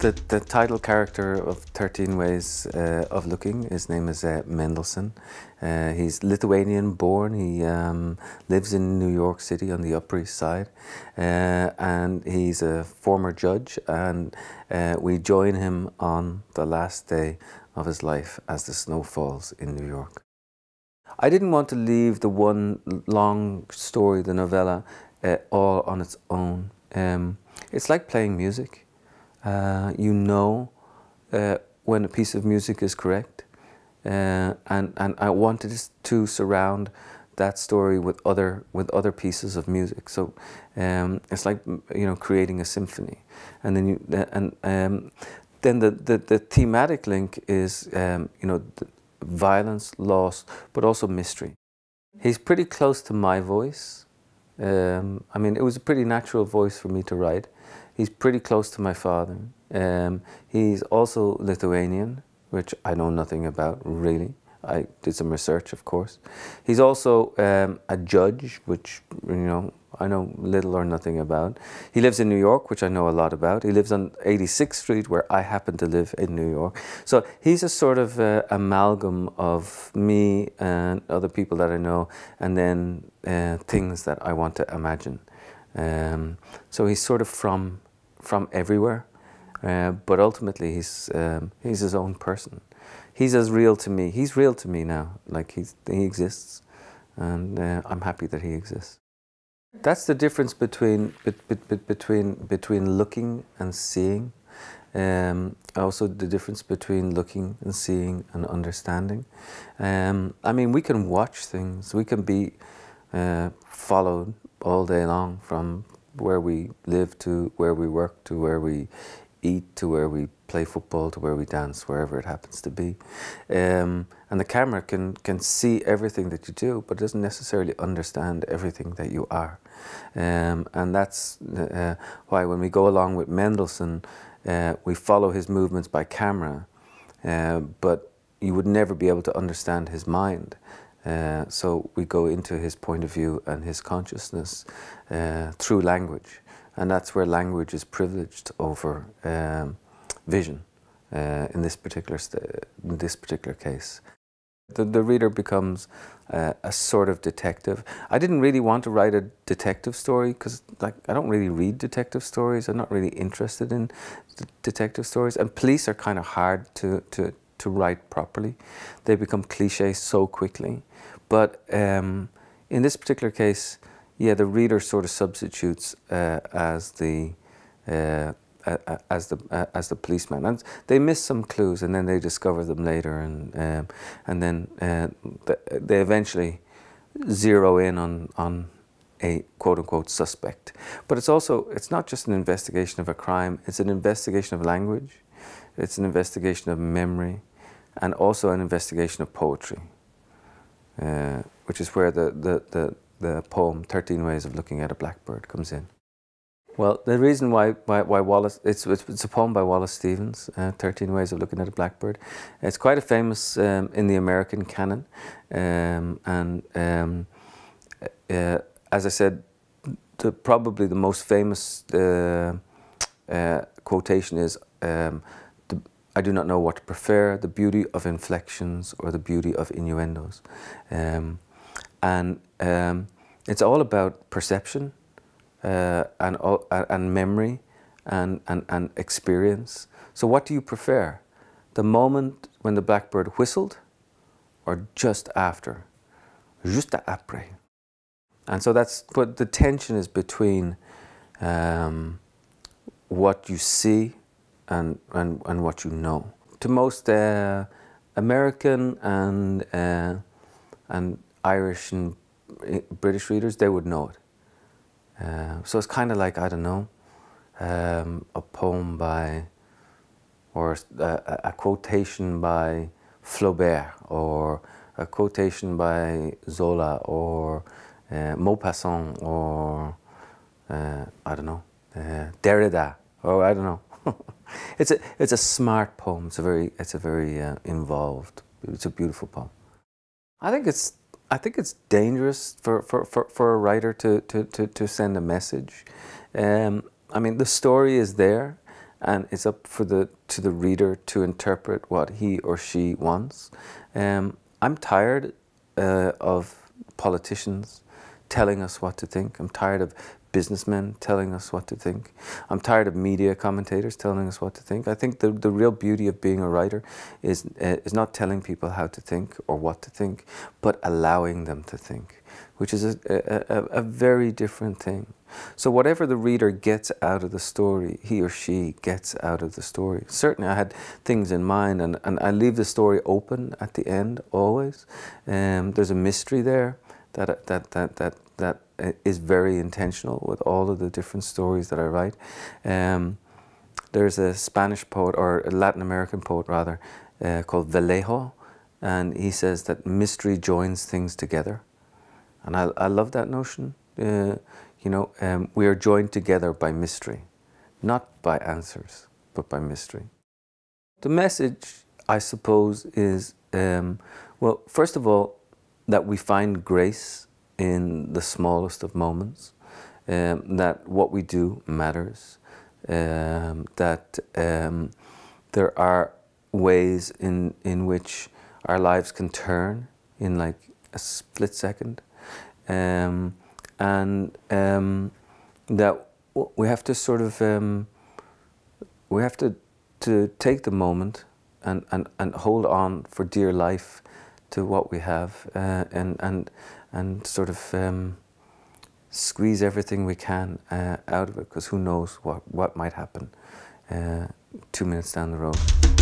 the, the title character of 13 Ways uh, of Looking, his name is uh, Mendelssohn. Uh, he's Lithuanian born, he um, lives in New York City on the Upper East Side, uh, and he's a former judge. And uh, we join him on the last day of his life as the snow falls in New York. I didn't want to leave the one long story, the novella, uh, all on its own. Um, it's like playing music. Uh, you know uh, when a piece of music is correct. Uh, and, and I wanted to surround that story with other, with other pieces of music. So um, it's like, you know, creating a symphony. And then, you, and, um, then the, the, the, thematic link is, um, you know, violence, loss, but also mystery. He's pretty close to my voice. Um, I mean, it was a pretty natural voice for me to write. He's pretty close to my father. Um, he's also Lithuanian, which I know nothing about really. I did some research, of course. He's also um, a judge, which you know I know little or nothing about. He lives in New York, which I know a lot about. He lives on 86th Street, where I happen to live in New York. So he's a sort of uh, amalgam of me and other people that I know, and then uh, things that I want to imagine. Um, so he's sort of from from everywhere, uh, but ultimately he's um, he's his own person. He's as real to me. He's real to me now. Like he's, he exists, and uh, I'm happy that he exists. That's the difference between be, be, between between looking and seeing. Um, also, the difference between looking and seeing and understanding. Um, I mean, we can watch things. We can be uh, followed all day long from where we live to where we work to where we eat to where we play football to where we dance wherever it happens to be um, and the camera can can see everything that you do but it doesn't necessarily understand everything that you are um, and that's uh, why when we go along with Mendelssohn uh, we follow his movements by camera uh, but you would never be able to understand his mind uh, so we go into his point of view and his consciousness uh, through language. And that's where language is privileged over um, vision uh, in, this particular in this particular case. The, the reader becomes uh, a sort of detective. I didn't really want to write a detective story because like, I don't really read detective stories. I'm not really interested in detective stories. And police are kind of hard to, to, to write properly. They become cliches so quickly. But um, in this particular case, yeah, the reader sort of substitutes uh, as the uh, as the uh, as the policeman, and they miss some clues, and then they discover them later, and um, and then uh, they eventually zero in on on a quote unquote suspect. But it's also it's not just an investigation of a crime; it's an investigation of language. It's an investigation of memory and also an investigation of poetry, uh, which is where the, the, the, the, poem 13 Ways of Looking at a Blackbird comes in. Well, the reason why, why, why Wallace, it's, it's, a poem by Wallace Stevens, uh, 13 Ways of Looking at a Blackbird. It's quite a famous um, in the American canon. Um, and um, uh, as I said, the, probably the most famous uh, uh, quotation is um, I do not know what to prefer, the beauty of inflections or the beauty of innuendos. Um, and um, it's all about perception uh, and, uh, and memory and, and, and experience. So what do you prefer? The moment when the blackbird whistled or just after? Just après. And so that's what the tension is between um, what you see and, and, and what you know. To most uh, American and, uh, and Irish and eh, British readers, they would know it. Uh, so it's kind of like, I don't know, um, a poem by, or a, a quotation by Flaubert, or a quotation by Zola, or uh, Maupassant or uh, I don't know uh, Derrida or I don't know. It's a, it's a smart poem. It's a very, it's a very uh, involved, it's a beautiful poem. I think it's, I think it's dangerous for, for, for, for a writer to, to, to, to send a message. Um, I mean, the story is there and it's up for the, to the reader to interpret what he or she wants. Um, I'm tired uh, of politicians telling us what to think. I'm tired of businessmen telling us what to think. I'm tired of media commentators telling us what to think. I think the, the real beauty of being a writer is, uh, is not telling people how to think or what to think, but allowing them to think, which is a, a, a very different thing. So whatever the reader gets out of the story, he or she gets out of the story. Certainly I had things in mind and, and I leave the story open at the end always. Um, there's a mystery there that, that, that, that, that uh, is very intentional with all of the different stories that I write. Um, there's a Spanish poet, or a Latin American poet rather, uh, called Vallejo, and he says that mystery joins things together. And I, I love that notion. Uh, you know, um, we are joined together by mystery, not by answers, but by mystery. The message, I suppose, is um, well, first of all, that we find grace in the smallest of moments, um, that what we do matters, um, that um, there are ways in, in which our lives can turn in like a split second, um, and um, that we have to sort of um, we have to to take the moment and, and, and hold on for dear life to what we have uh, and, and, and sort of um, squeeze everything we can uh, out of it because who knows what, what might happen uh, two minutes down the road.